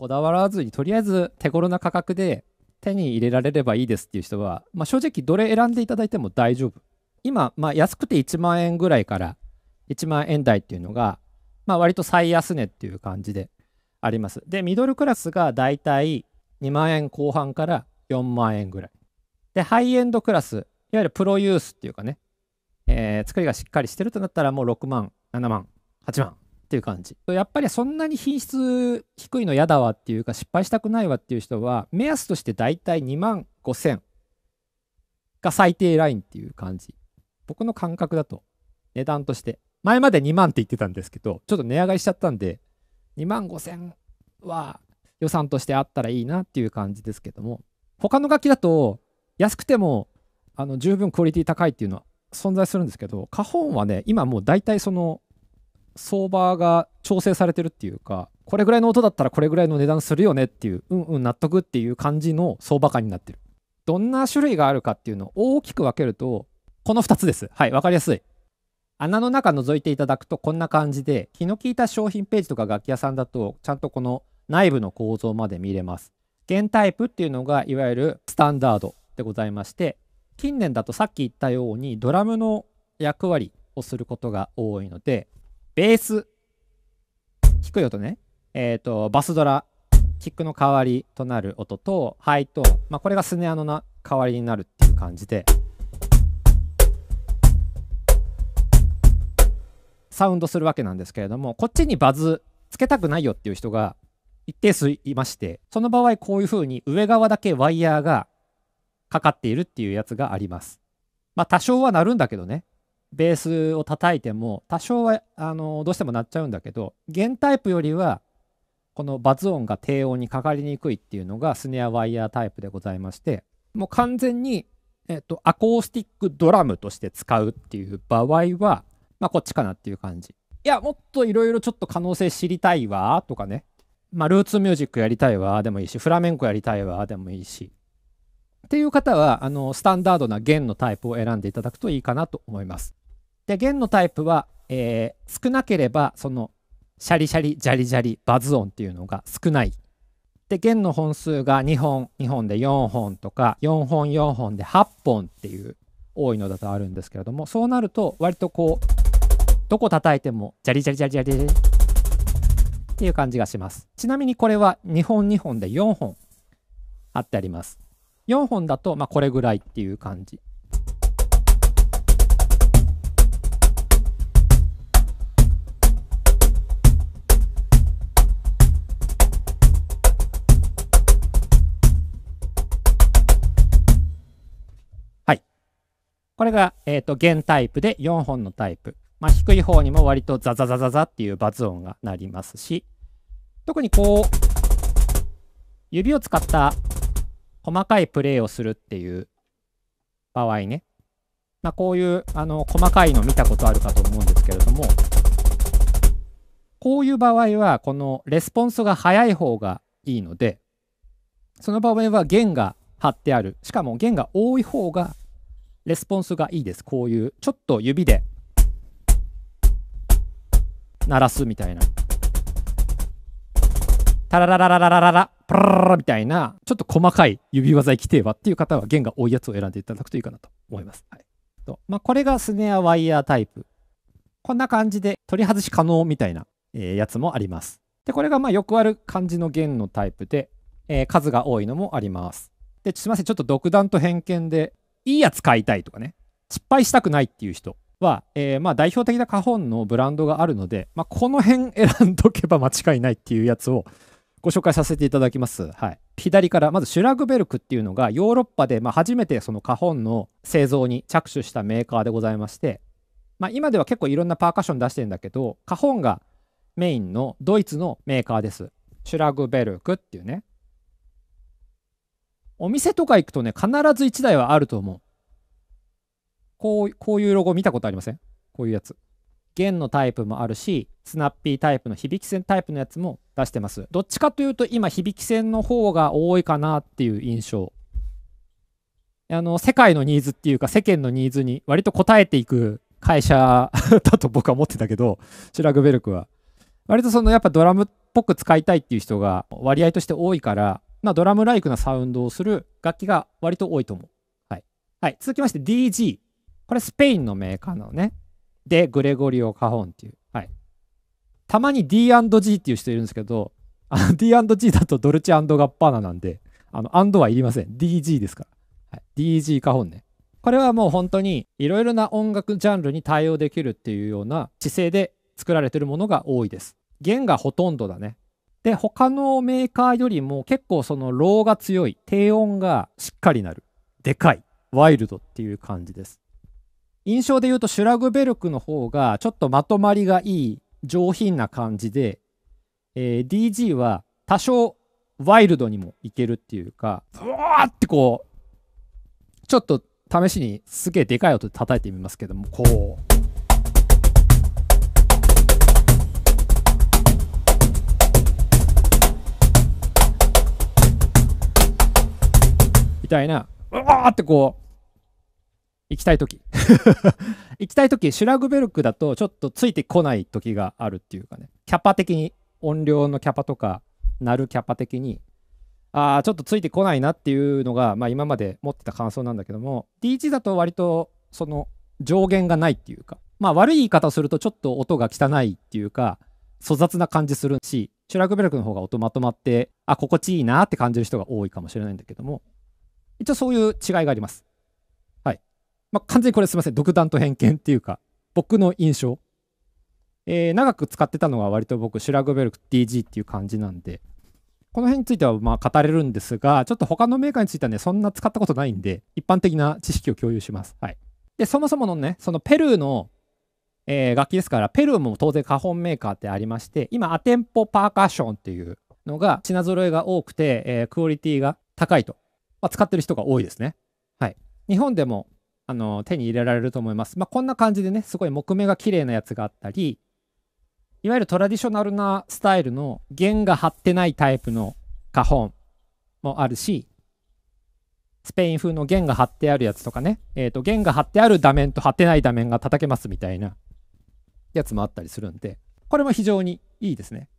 こだわらずにとりあえず手頃な価格で手に入れられればいいですっていう人は、まあ、正直どれ選んでいただいても大丈夫今、まあ、安くて1万円ぐらいから1万円台っていうのが、まあ、割と最安値っていう感じでありますでミドルクラスがだいたい2万円後半から4万円ぐらいでハイエンドクラスいわゆるプロユースっていうかね、えー、作りがしっかりしてるとなったらもう6万7万8万っていう感じやっぱりそんなに品質低いの嫌だわっていうか失敗したくないわっていう人は目安としてだいたい2万5000が最低ラインっていう感じ僕の感覚だと値段として前まで2万って言ってたんですけどちょっと値上がりしちゃったんで2万5000は予算としてあったらいいなっていう感じですけども他の楽器だと安くてもあの十分クオリティ高いっていうのは存在するんですけど花本はね今もう大体その相場が調整されてるっていうかこれぐらいの音だったらこれぐらいの値段するよねっていううんうん納得っていう感じの相場感になってるどんな種類があるかっていうのを大きく分けるとこの2つですはい分かりやすい穴の中覗いていただくとこんな感じで気の利いた商品ページとか楽器屋さんだとちゃんとこの内部の構造まで見れます現タイプっていうのがいわゆるスタンダードでございまして近年だとさっき言ったようにドラムの役割をすることが多いのでベース、低い音ね。えっ、ー、と、バスドラ、キックの代わりとなる音と、ハイトーン、まあ、これがスネアのな代わりになるっていう感じで、サウンドするわけなんですけれども、こっちにバズつけたくないよっていう人が一定数いまして、その場合こういう風に上側だけワイヤーがかかっているっていうやつがあります。まあ多少はなるんだけどね。ベースを叩いても多少はあのどうしても鳴っちゃうんだけど弦タイプよりはこのバツ音が低音にかかりにくいっていうのがスネアワイヤータイプでございましてもう完全に、えっと、アコースティックドラムとして使うっていう場合は、まあ、こっちかなっていう感じいやもっといろいろちょっと可能性知りたいわとかねまあルーツミュージックやりたいわでもいいしフラメンコやりたいわでもいいしっていう方はあのスタンダードな弦のタイプを選んでいただくといいかなと思いますで弦のタイプは、えー、少なければそのシャリシャリジャリジャリバズ音っていうのが少ない。で弦の本数が2本2本で4本とか4本4本で8本っていう多いのだとあるんですけれどもそうなると割とこうどこ叩いてもジャリジャリジャリジャリっていう感じがしますちなみにこれは2本2本で4本あってあります4本だとまあこれぐらいっていう感じこれが、えっ、ー、と、弦タイプで4本のタイプ。まあ、低い方にも割とザザザザザっていうバズ音が鳴りますし、特にこう、指を使った細かいプレーをするっていう場合ね、まあ、こういうあの細かいの見たことあるかと思うんですけれどもこういう場合はこのレスポンスが速い方がいいのでその場合は弦が張ってあるしかも弦が多い方がレスポンスがいいですこういうちょっと指で鳴らすみたいなタララララララララプラみたいなちょっと細かい指技規定はっていう方は弦が多いやつを選んでいただくといいかなと思います、はいまあ、これがスネアワイヤータイプこんな感じで取り外し可能みたいな、えー、やつもありますでこれがまあよくある感じの弦のタイプで、えー、数が多いのもありますですいませんちょっと独断と偏見でいいやつ買いたいとかね、失敗したくないっていう人は、えー、まあ代表的な花本のブランドがあるので、まあ、この辺選んどけば間違いないっていうやつをご紹介させていただきます。はい、左からまずシュラグベルクっていうのがヨーロッパでまあ初めてその花本の製造に着手したメーカーでございまして、まあ、今では結構いろんなパーカッション出してるんだけど花本がメインのドイツのメーカーです。シュラグベルクっていうねお店とか行くとね、必ず1台はあると思う。こう、こういうロゴ見たことありませんこういうやつ。弦のタイプもあるし、スナッピータイプの響き線タイプのやつも出してます。どっちかというと今響き線の方が多いかなっていう印象。あの、世界のニーズっていうか世間のニーズに割と応えていく会社だと僕は思ってたけど、シュラグベルクは。割とそのやっぱドラムっぽく使いたいっていう人が割合として多いから、まあ、ドラムライクなサウンドをする楽器が割と多いと思う。はい。はい、続きまして DG。これスペインのメーカーなのね。で、グレゴリオ・カホンっていう。はい。たまに D&G っていう人いるんですけど、D&G だとドルチェガッパーナなんで、あの、アンドはいりません。DG ですから。はい、DG カホンね。これはもう本当にいろいろな音楽ジャンルに対応できるっていうような姿勢で作られてるものが多いです。弦がほとんどだね。で、他のメーカーよりも結構そのローが強い、低音がしっかりなる、でかい、ワイルドっていう感じです。印象で言うとシュラグベルクの方がちょっとまとまりがいい上品な感じで、えー、DG は多少ワイルドにもいけるっていうか、うわーってこう、ちょっと試しにすげえでかい音で叩いてみますけども、こう。たいな、うわーってこう、行きたい時 行きたい時シュラグベルクだとちょっとついてこない時があるっていうかね、キャパ的に、音量のキャパとか、鳴るキャパ的に、ああ、ちょっとついてこないなっていうのが、まあ今まで持ってた感想なんだけども、D1 だと割とその上限がないっていうか、まあ悪い言い方をするとちょっと音が汚いっていうか、粗雑な感じするし、シュラグベルクの方が音まとまって、あ、心地いいなって感じる人が多いかもしれないんだけども、一応そういう違いがあります。はい。まあ、完全にこれすみません。独断と偏見っていうか、僕の印象。えー、長く使ってたのは割と僕、シュラグベルク DG っていう感じなんで、この辺についてはまあ語れるんですが、ちょっと他のメーカーについてはね、そんな使ったことないんで、一般的な知識を共有します。はい。で、そもそものね、そのペルーの、えー、楽器ですから、ペルーも当然花本メーカーってありまして、今、アテンポパーカッションっていうのが品揃えが多くて、えー、クオリティが高いとまあ、使ってる人が多いですね。はい。日本でも、あの、手に入れられると思います。まあ、こんな感じでね、すごい木目が綺麗なやつがあったり、いわゆるトラディショナルなスタイルの弦が張ってないタイプの花本もあるし、スペイン風の弦が張ってあるやつとかね、えっ、ー、と、弦が張ってある座面と張ってない座面が叩けますみたいなやつもあったりするんで、これも非常にいいですね。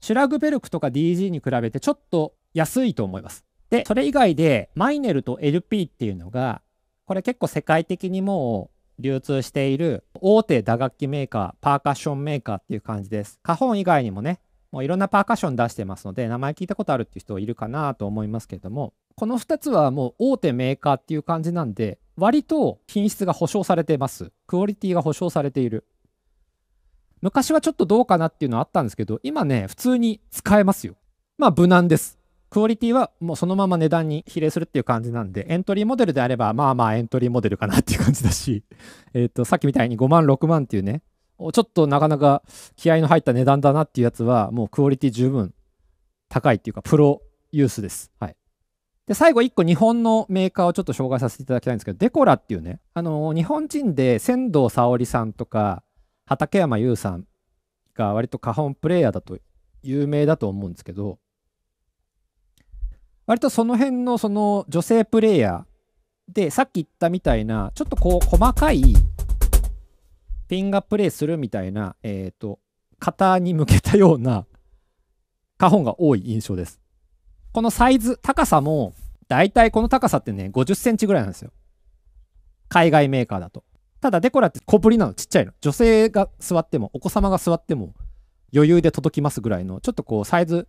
シュラグベルクとか DG に比べてちょっと安いと思います。で、それ以外で、マイネルと LP っていうのが、これ結構世界的にもう流通している大手打楽器メーカー、パーカッションメーカーっていう感じです。花本以外にもね、もういろんなパーカッション出してますので、名前聞いたことあるっていう人いるかなと思いますけれども、この2つはもう大手メーカーっていう感じなんで、割と品質が保証されてます。クオリティが保証されている。昔はちょっとどうかなっていうのはあったんですけど、今ね、普通に使えますよ。まあ無難です。クオリティはもうそのまま値段に比例するっていう感じなんで、エントリーモデルであれば、まあまあエントリーモデルかなっていう感じだし、えっ、と、さっきみたいに5万、6万っていうね、ちょっとなかなか気合の入った値段だなっていうやつは、もうクオリティ十分高いっていうか、プロユースです。はい。で、最後1個日本のメーカーをちょっと紹介させていただきたいんですけど、デコラっていうね、あの日本人で仙道沙織さんとか、畠山優さんが割と花本プレイヤーだと有名だと思うんですけど、割とその辺のその女性プレイヤーでさっき言ったみたいなちょっとこう細かいピンがプレイするみたいな、えっ、ー、と型に向けたようなホンが多い印象です。このサイズ高さもだいたいこの高さってね50センチぐらいなんですよ。海外メーカーだと。ただデコラって小ぶりなのちっちゃいの。女性が座ってもお子様が座っても余裕で届きますぐらいのちょっとこうサイズ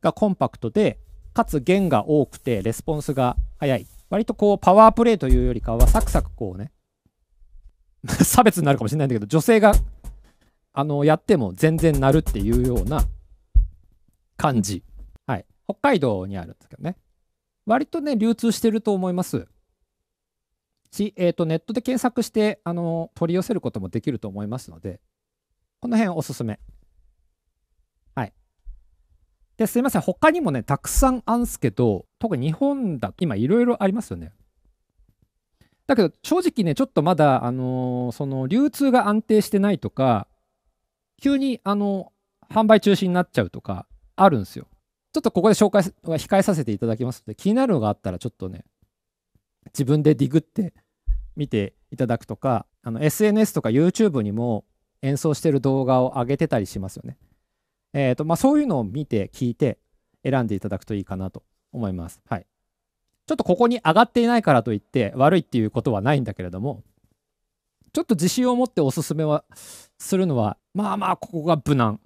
がコンパクトでかつ弦が多くてレスポンスが速い割とこうパワープレイというよりかはサクサクこうね 差別になるかもしれないんだけど女性があのやっても全然鳴るっていうような感じはい北海道にあるんですけどね割とね流通してると思いますし、えーと、とネットで検索してあの取り寄せることもできると思いますのでこの辺おすすめですいません、他にもね、たくさんあるんすけど、特に日本だ、今いろいろありますよね。だけど、正直ね、ちょっとまだ、あのー、その流通が安定してないとか、急に、あの販売中止になっちゃうとか、あるんですよ。ちょっとここで紹介は控えさせていただきますので、気になるのがあったら、ちょっとね、自分でディグって見ていただくとか、SNS とか YouTube にも演奏してる動画を上げてたりしますよね。えーとまあ、そういうのを見て聞いて選んでいただくといいかなと思います。はい、ちょっとここに上がっていないからといって悪いっていうことはないんだけれどもちょっと自信を持っておすすめはするのはまあまあここが無難